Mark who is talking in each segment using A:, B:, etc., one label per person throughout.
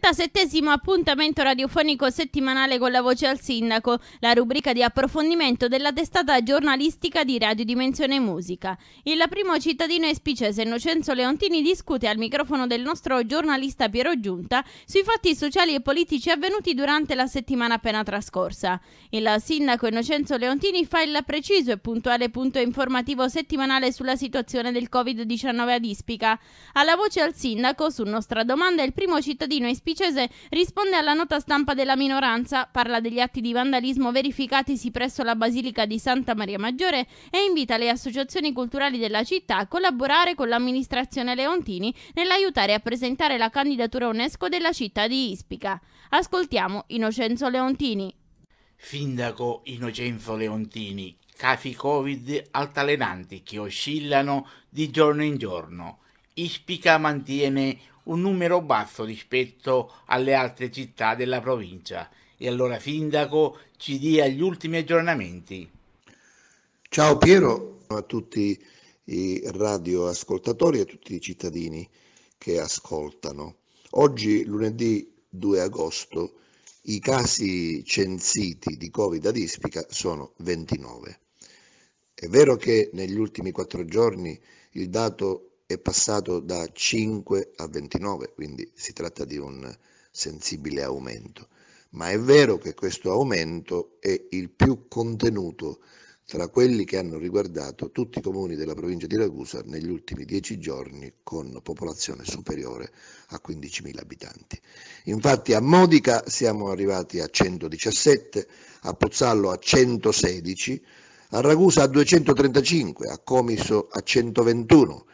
A: 37 appuntamento radiofonico settimanale con la voce al sindaco, la rubrica di approfondimento della testata giornalistica di Radio Dimensione Musica. Il primo cittadino espicese Innocenzo Leontini discute al microfono del nostro giornalista Piero Giunta sui fatti sociali e politici avvenuti durante la settimana appena trascorsa. Il sindaco Innocenzo Leontini fa il preciso e puntuale punto informativo settimanale sulla situazione del Covid-19 ad Ispica. Alla voce al sindaco, su nostra domanda, il primo cittadino espicese Picese risponde alla nota stampa della minoranza, parla degli atti di vandalismo verificatisi presso la Basilica di Santa Maria Maggiore e invita le associazioni culturali della città a collaborare con l'amministrazione Leontini nell'aiutare a presentare la candidatura UNESCO della città di Ispica. Ascoltiamo Innocenzo Leontini. Sindaco Innocenzo Leontini, casi Covid altalenanti che oscillano di giorno in giorno. Ispica mantiene un numero basso rispetto alle altre città della provincia. E allora, Sindaco, ci dia gli ultimi aggiornamenti.
B: Ciao Piero a tutti i radioascoltatori e a tutti i cittadini che ascoltano. Oggi, lunedì 2 agosto, i casi censiti di Covid ad Ispica sono 29. È vero che negli ultimi quattro giorni il dato è passato da 5 a 29, quindi si tratta di un sensibile aumento. Ma è vero che questo aumento è il più contenuto tra quelli che hanno riguardato tutti i comuni della provincia di Ragusa negli ultimi dieci giorni con popolazione superiore a 15.000 abitanti. Infatti a Modica siamo arrivati a 117, a Pozzallo a 116, a Ragusa a 235, a Comiso a 121,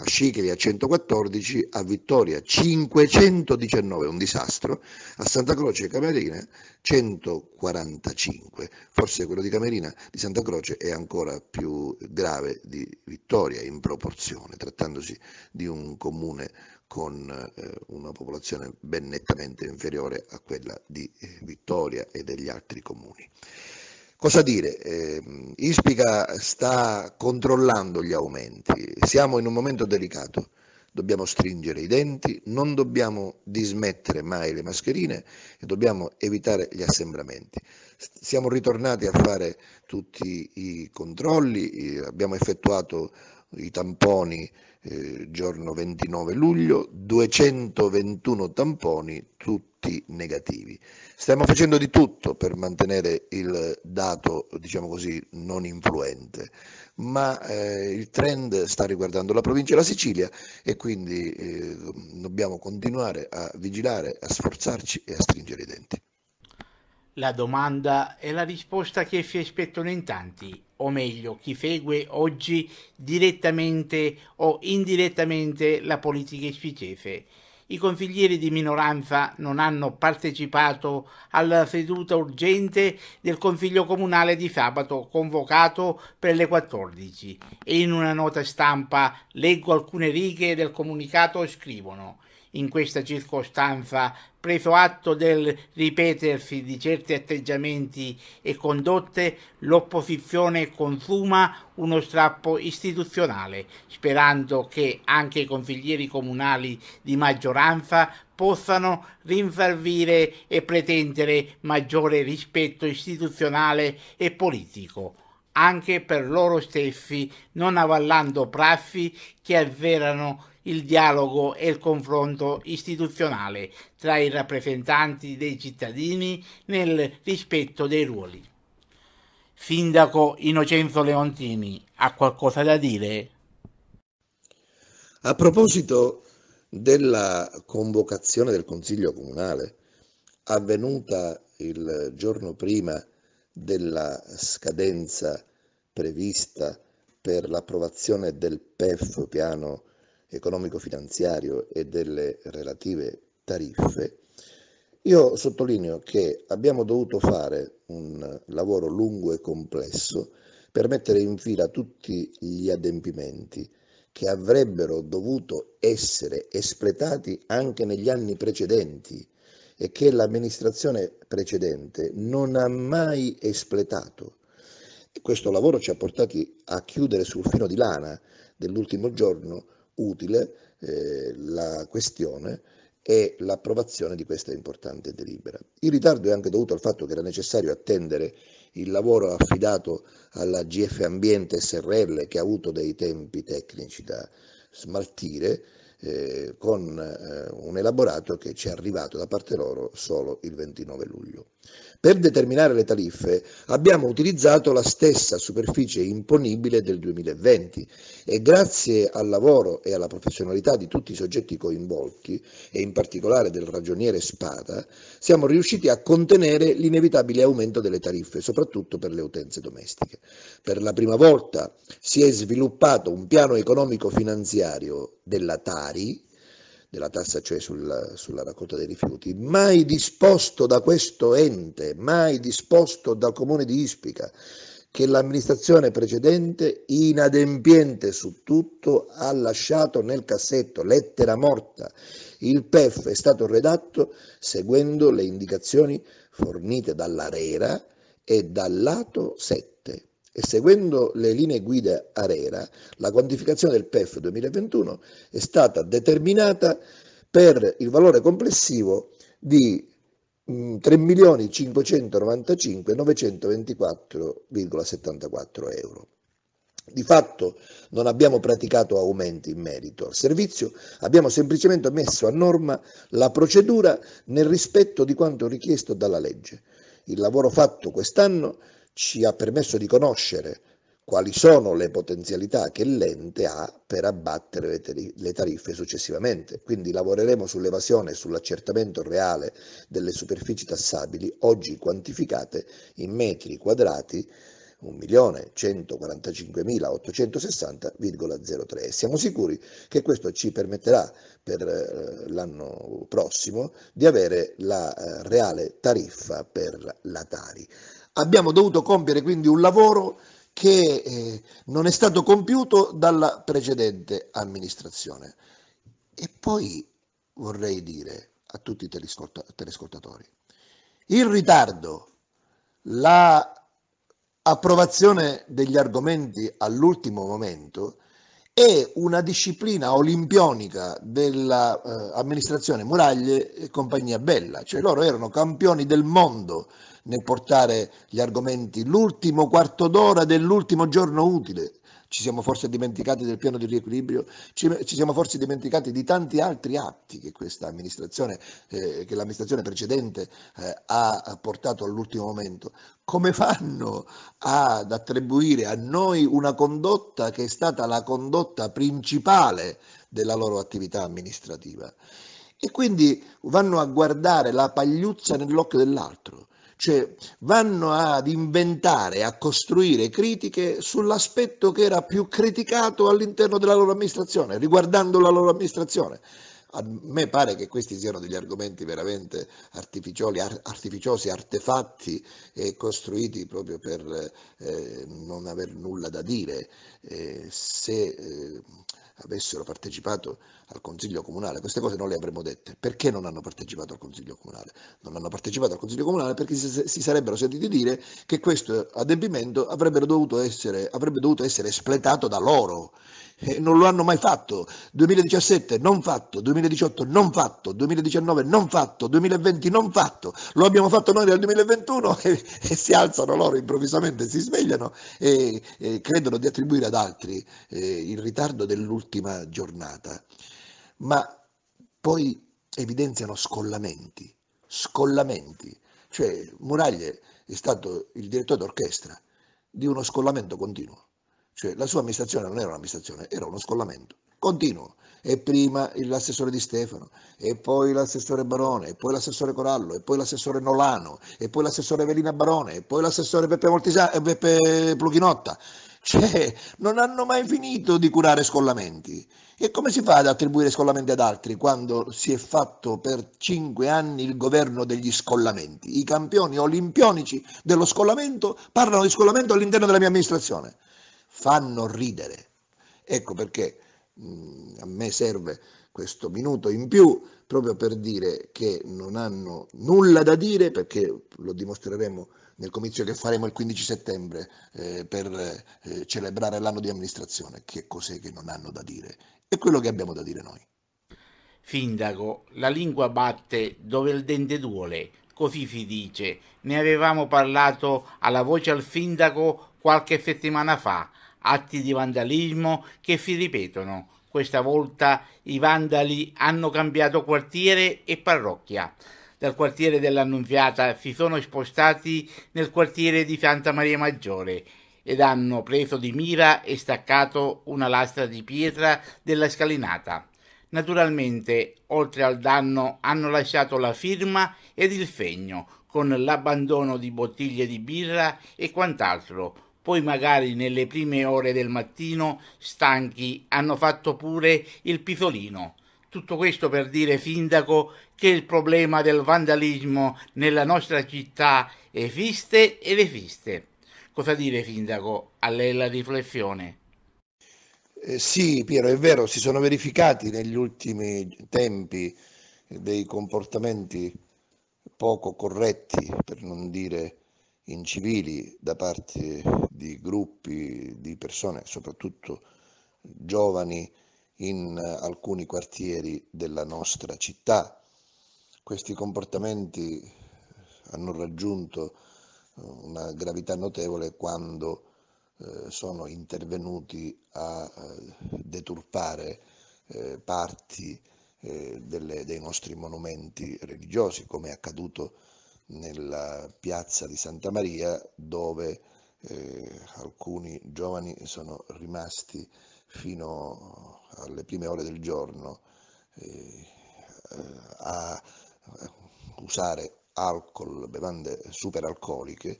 B: a Scicli a 114, a Vittoria 519, un disastro, a Santa Croce e Camerina 145. Forse quello di Camerina di Santa Croce è ancora più grave di Vittoria in proporzione, trattandosi di un comune con eh, una popolazione ben nettamente inferiore a quella di eh, Vittoria e degli altri comuni. Cosa dire? Eh, Ispica sta controllando gli aumenti, siamo in un momento delicato, dobbiamo stringere i denti, non dobbiamo dismettere mai le mascherine e dobbiamo evitare gli assembramenti. Siamo ritornati a fare tutti i controlli, abbiamo effettuato i tamponi eh, giorno 29 luglio, 221 tamponi, tutti tutti negativi. Stiamo facendo di tutto per mantenere il dato, diciamo così, non influente, ma eh, il trend sta riguardando la provincia della Sicilia e quindi eh, dobbiamo continuare a vigilare, a sforzarci e a stringere i denti.
A: La domanda è la risposta che si aspettano in tanti, o meglio, chi segue oggi direttamente o indirettamente la politica sficese i consiglieri di minoranza non hanno partecipato alla seduta urgente del Consiglio Comunale di sabato convocato per le 14 e in una nota stampa leggo alcune righe del comunicato scrivono in questa circostanza preso atto del ripetersi di certi atteggiamenti e condotte, l'opposizione consuma uno strappo istituzionale, sperando che anche i consiglieri comunali di maggioranza possano rinsalvire e pretendere maggiore rispetto istituzionale e politico anche per loro stessi, non avallando prassi che avverano il dialogo e il confronto istituzionale tra i rappresentanti dei cittadini nel rispetto dei ruoli. Sindaco Innocenzo Leontini, ha qualcosa da dire?
B: A proposito della convocazione del Consiglio Comunale, avvenuta il giorno prima della scadenza prevista per l'approvazione del PEF, piano economico-finanziario e delle relative tariffe, io sottolineo che abbiamo dovuto fare un lavoro lungo e complesso per mettere in fila tutti gli adempimenti che avrebbero dovuto essere espletati anche negli anni precedenti e che l'amministrazione precedente non ha mai espletato. E questo lavoro ci ha portati a chiudere sul filo di lana dell'ultimo giorno utile eh, la questione e l'approvazione di questa importante delibera. Il ritardo è anche dovuto al fatto che era necessario attendere il lavoro affidato alla GF Ambiente SRL che ha avuto dei tempi tecnici da smaltire eh, con eh, un elaborato che ci è arrivato da parte loro solo il 29 luglio. Per determinare le tariffe abbiamo utilizzato la stessa superficie imponibile del 2020 e grazie al lavoro e alla professionalità di tutti i soggetti coinvolti e in particolare del ragioniere Spada siamo riusciti a contenere l'inevitabile aumento delle tariffe, soprattutto per le utenze domestiche. Per la prima volta si è sviluppato un piano economico finanziario della Tari della tassa cioè sul, sulla raccolta dei rifiuti, mai disposto da questo ente, mai disposto dal comune di Ispica, che l'amministrazione precedente, inadempiente su tutto, ha lasciato nel cassetto, lettera morta. Il PEF è stato redatto seguendo le indicazioni fornite dall'ARERA e dal lato 7 e seguendo le linee guida ARERA, la quantificazione del PEF 2021 è stata determinata per il valore complessivo di 3.595.924,74 mm, euro. Di fatto non abbiamo praticato aumenti in merito al servizio, abbiamo semplicemente messo a norma la procedura nel rispetto di quanto richiesto dalla legge. Il lavoro fatto quest'anno ci ha permesso di conoscere quali sono le potenzialità che l'ente ha per abbattere le, tariffe successivamente. Quindi lavoreremo sull'evasione e sull'accertamento reale delle superfici tassabili, oggi quantificate in metri quadrati 1.145.860,03. Siamo sicuri che questo ci permetterà per eh, l'anno prossimo di avere la eh, reale tariffa per la Tari. Abbiamo dovuto compiere quindi un lavoro che eh, non è stato compiuto dalla precedente amministrazione. E poi vorrei dire a tutti i telescoltatori, il ritardo, la approvazione degli argomenti all'ultimo momento è una disciplina olimpionica dell'amministrazione eh, Muraglie e compagnia Bella, cioè loro erano campioni del mondo nel portare gli argomenti l'ultimo quarto d'ora dell'ultimo giorno utile, ci siamo forse dimenticati del piano di riequilibrio, ci, ci siamo forse dimenticati di tanti altri atti che questa amministrazione, eh, che l'amministrazione precedente eh, ha portato all'ultimo momento. Come fanno ad attribuire a noi una condotta che è stata la condotta principale della loro attività amministrativa? E quindi vanno a guardare la pagliuzza nell'occhio dell'altro cioè vanno ad inventare, a costruire critiche sull'aspetto che era più criticato all'interno della loro amministrazione, riguardando la loro amministrazione. A me pare che questi siano degli argomenti veramente artificiosi, artefatti e costruiti proprio per eh, non aver nulla da dire. Eh, se, eh, avessero partecipato al Consiglio Comunale, queste cose non le avremmo dette. Perché non hanno partecipato al Consiglio Comunale? Non hanno partecipato al Consiglio Comunale perché si, sarebbero sentiti dire che questo adempimento dovuto essere, avrebbe dovuto essere espletato da loro eh, non lo hanno mai fatto, 2017 non fatto, 2018 non fatto, 2019 non fatto, 2020 non fatto, lo abbiamo fatto noi nel 2021 e, e si alzano loro improvvisamente, si svegliano e, e credono di attribuire ad altri eh, il ritardo dell'ultima giornata, ma poi evidenziano scollamenti, scollamenti, cioè Muraglie è stato il direttore d'orchestra di uno scollamento continuo. Cioè la sua amministrazione non era un'amministrazione, era uno scollamento continuo. E prima l'assessore Di Stefano, e poi l'assessore Barone, e poi l'assessore Corallo, e poi l'assessore Nolano, e poi l'assessore Velina Barone, e poi l'assessore Peppe, Mortisa, Peppe eh, Pluchinotta. Cioè, non hanno mai finito di curare scollamenti. E come si fa ad attribuire scollamenti ad altri quando si è fatto per cinque anni il governo degli scollamenti? I campioni olimpionici dello scollamento parlano di scollamento all'interno della mia amministrazione fanno ridere. Ecco perché mh, a me serve questo minuto in più proprio per dire che non hanno nulla da dire, perché lo dimostreremo nel comizio che faremo il 15 settembre eh, per eh, celebrare l'anno di amministrazione, che cos'è che non hanno da dire? È quello che abbiamo da dire noi. Sindaco, la lingua batte
A: dove il dente duole, così si dice. Ne avevamo parlato alla voce al sindaco qualche settimana fa atti di vandalismo che si ripetono. Questa volta i vandali hanno cambiato quartiere e parrocchia. Dal quartiere dell'Annunziata si sono spostati nel quartiere di Santa Maria Maggiore ed hanno preso di mira e staccato una lastra di pietra della scalinata. Naturalmente, oltre al danno, hanno lasciato la firma ed il segno, con l'abbandono di bottiglie di birra e quant'altro, poi magari nelle prime ore del mattino, stanchi, hanno fatto pure il pisolino. Tutto questo per dire, sindaco, che il problema del vandalismo nella nostra città esiste ed esiste. Cosa dire, sindaco? A lei la riflessione.
B: Eh, sì, Piero, è vero, si sono verificati negli ultimi tempi dei comportamenti poco corretti, per non dire incivili da parte di gruppi di persone, soprattutto giovani, in alcuni quartieri della nostra città. Questi comportamenti hanno raggiunto eh, una gravità notevole quando eh, sono intervenuti a eh, deturpare parti dei nostri monumenti religiosi, come è accaduto nella piazza di Santa Maria dove eh, alcuni giovani sono rimasti fino alle prime ore del giorno eh, a eh, usare alcol, bevande superalcoliche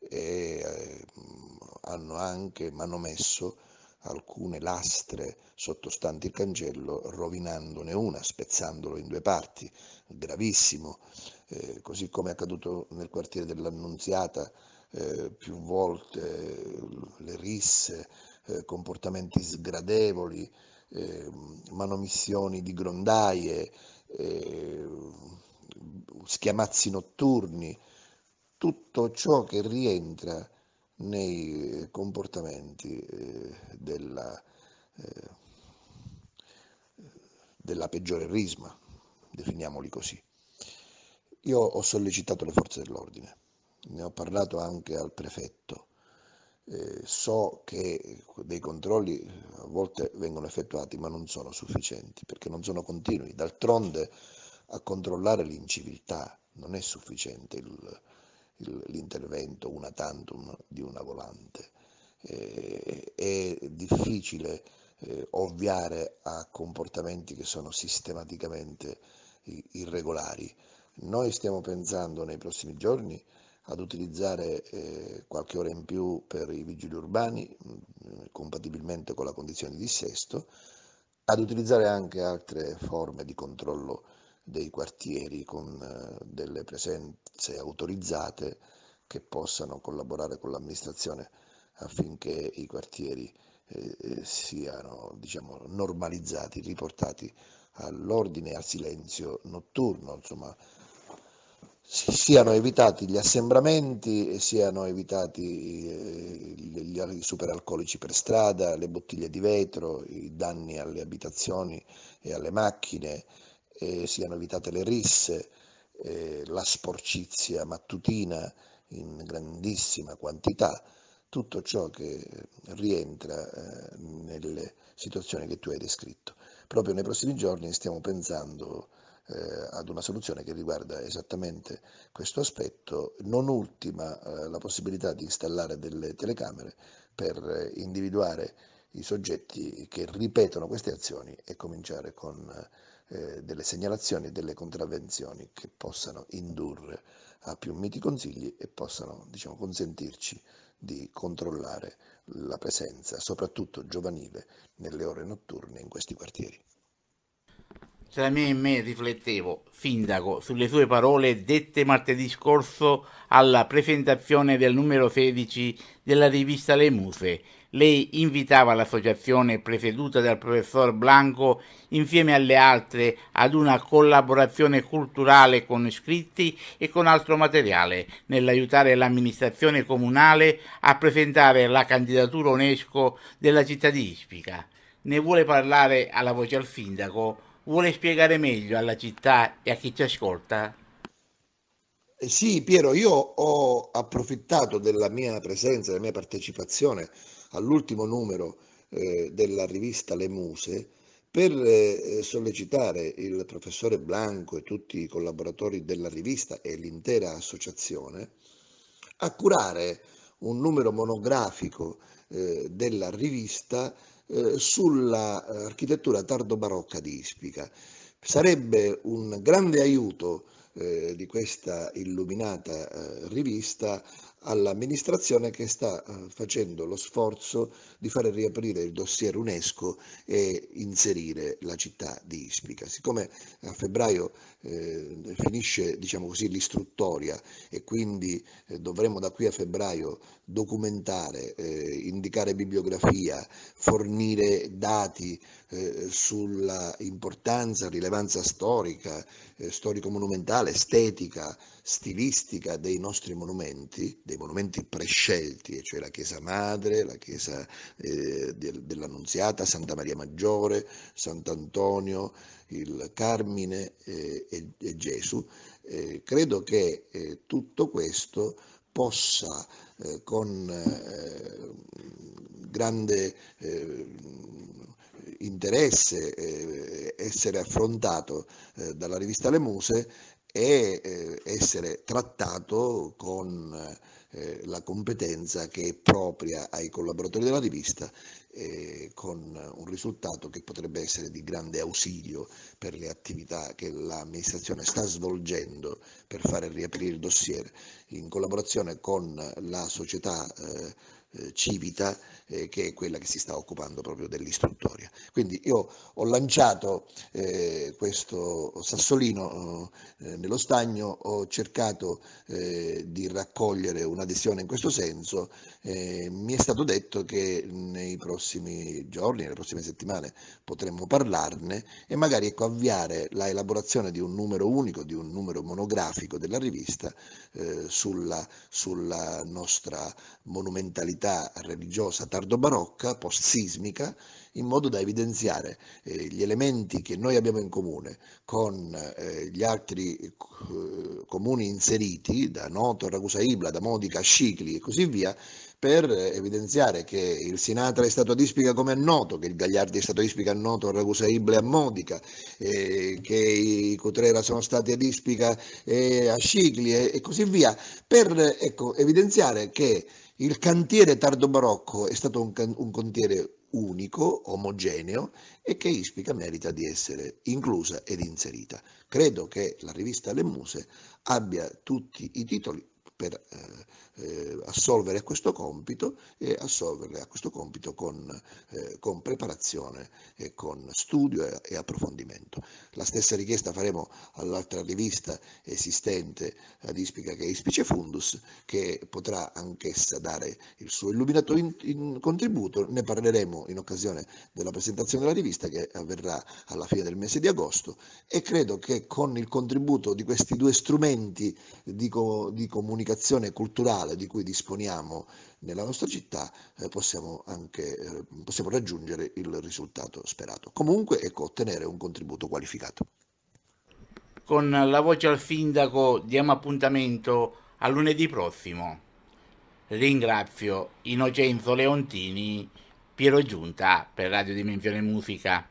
B: e eh, hanno anche manomesso alcune lastre sottostanti il cancello, rovinandone una, spezzandolo in due parti, gravissimo, eh, così come è accaduto nel quartiere dell'Annunziata eh, più volte, eh, le risse, eh, comportamenti sgradevoli, eh, manomissioni di grondaie, eh, schiamazzi notturni, tutto ciò che rientra nei comportamenti eh, della, eh, della peggiore risma, definiamoli così. Io ho sollecitato le forze dell'ordine, ne ho parlato anche al prefetto. Eh, so che dei controlli a volte vengono effettuati, ma non sono sufficienti perché non sono continui. D'altronde a controllare l'inciviltà non è sufficiente il, l'intervento una tantum di una volante. Eh, è difficile eh, ovviare a comportamenti che sono sistematicamente irregolari. Noi stiamo pensando nei prossimi giorni ad utilizzare eh, qualche ora in più per i vigili urbani, mh, mm, compatibilmente con la condizione di sesto, ad utilizzare anche altre forme di controllo dei quartieri con eh, delle presenze autorizzate che possano collaborare con l'amministrazione affinché i quartieri eh, eh, siano diciamo, normalizzati, riportati all'ordine e al silenzio notturno, insomma, siano evitati gli assembramenti e siano evitati i superalcolici per strada, le bottiglie di vetro, i danni alle abitazioni e alle macchine, eh, siano evitate le risse, eh, la sporcizia mattutina in grandissima quantità, tutto ciò che rientra eh, nelle situazioni che tu hai descritto. Proprio nei prossimi giorni stiamo pensando eh, ad una soluzione che riguarda esattamente questo aspetto, non ultima eh, la possibilità di installare delle telecamere per individuare i soggetti che ripetono queste azioni e cominciare con eh, eh, delle segnalazioni e delle contravvenzioni che possano indurre a più miti consigli e possano diciamo, consentirci di controllare la presenza, soprattutto giovanile, nelle ore notturne in questi quartieri
A: tra cioè, me e me riflettevo, Sindaco, sulle sue parole dette martedì scorso alla presentazione del numero 16 della rivista Le Muse. Lei invitava l'associazione presieduta dal professor Blanco insieme alle altre ad una collaborazione culturale con scritti e con altro materiale nell'aiutare l'amministrazione comunale a presentare la candidatura UNESCO della città di Ispica. Ne vuole parlare alla voce al sindaco vuole spiegare meglio alla città e a chi ci ascolta?
B: Eh sì, Piero, io ho approfittato della mia presenza, della mia partecipazione all'ultimo numero eh, della rivista Le Muse per eh, sollecitare il professore Blanco e tutti i collaboratori della rivista e l'intera associazione a curare un numero monografico eh, della rivista eh, sull'architettura eh, tardo barocca di Ispica. Sarebbe un grande aiuto eh, di questa illuminata eh, rivista all'amministrazione che sta eh, facendo lo sforzo di fare riaprire il dossier UNESCO e inserire la città di Ispica. Siccome a febbraio eh, finisce diciamo così, l'istruttoria e quindi eh, dovremo da qui a febbraio documentare, indicare bibliografia, fornire dati sulla importanza, rilevanza storica, storico-monumentale, generale estetica, stilistica dei nostri monumenti, dei monumenti prescelti, cioè la Chiesa Madre, la Chiesa eh, dell'Annunziata, Santa Maria Maggiore, Sant'Antonio, il Carmine eh, e, e, Gesù, eh, credo che eh, tutto questo possa eh, con eh, grande interesse essere affrontato dalla rivista Le Muse e eh, essere trattato con eh, eh, la competenza che è propria ai collaboratori della rivista eh, con un risultato che potrebbe essere di grande ausilio per le attività che l'amministrazione sta svolgendo per fare riaprire il dossier in collaborazione con la società eh, eh Civita eh, che è quella che si sta occupando proprio dell'istruttoria. Quindi io ho lanciato eh, questo sassolino eh, nello stagno, ho cercato eh, di raccogliere un un'adesione in questo senso, eh, mi è stato detto che nei prossimi giorni, nelle prossime settimane potremmo parlarne e magari ecco, avviare la elaborazione di un numero unico, di un numero monografico della rivista eh, sulla, sulla nostra monumentalità religiosa tardobarocca, post-sismica, in modo da evidenziare eh, gli elementi che noi abbiamo in comune con eh, gli altri eh, comuni inseriti da Noto Ragusa Ibla, da Modi politica, cicli e così via, per evidenziare che il Sinatra è stato ad Ispica come a Noto, che il Gagliardi è stato ad Ispica a Noto, a Ragusa Ible a Modica, eh, che i Cutrera sono stati ad Ispica e eh, a Scicli e, e, così via, per ecco, evidenziare che il cantiere tardo barocco è stato un, can- un cantiere unico, omogeneo e che Ispica merita di essere inclusa ed inserita. Credo che la rivista Le Muse abbia tutti i titoli per eh, eh, assolvere a questo compito e assolvere a questo compito con, eh, con preparazione e con studio e, e, approfondimento. La stessa richiesta faremo all'altra rivista esistente ad Ispica che è Ispice Fundus che potrà anch'essa dare il suo illuminato in, in contributo, ne parleremo in occasione della presentazione della rivista che avverrà alla fine del mese di agosto e credo che con il contributo di questi due strumenti di, co, di comunicazione comunicazione culturale di cui disponiamo nella nostra città eh, possiamo, anche, eh, possiamo raggiungere il risultato sperato. Comunque ecco, ottenere un contributo qualificato.
A: Con la voce al sindaco diamo appuntamento a lunedì prossimo. Ringrazio Innocenzo Leontini, Piero Giunta per Radio Dimensione Musica.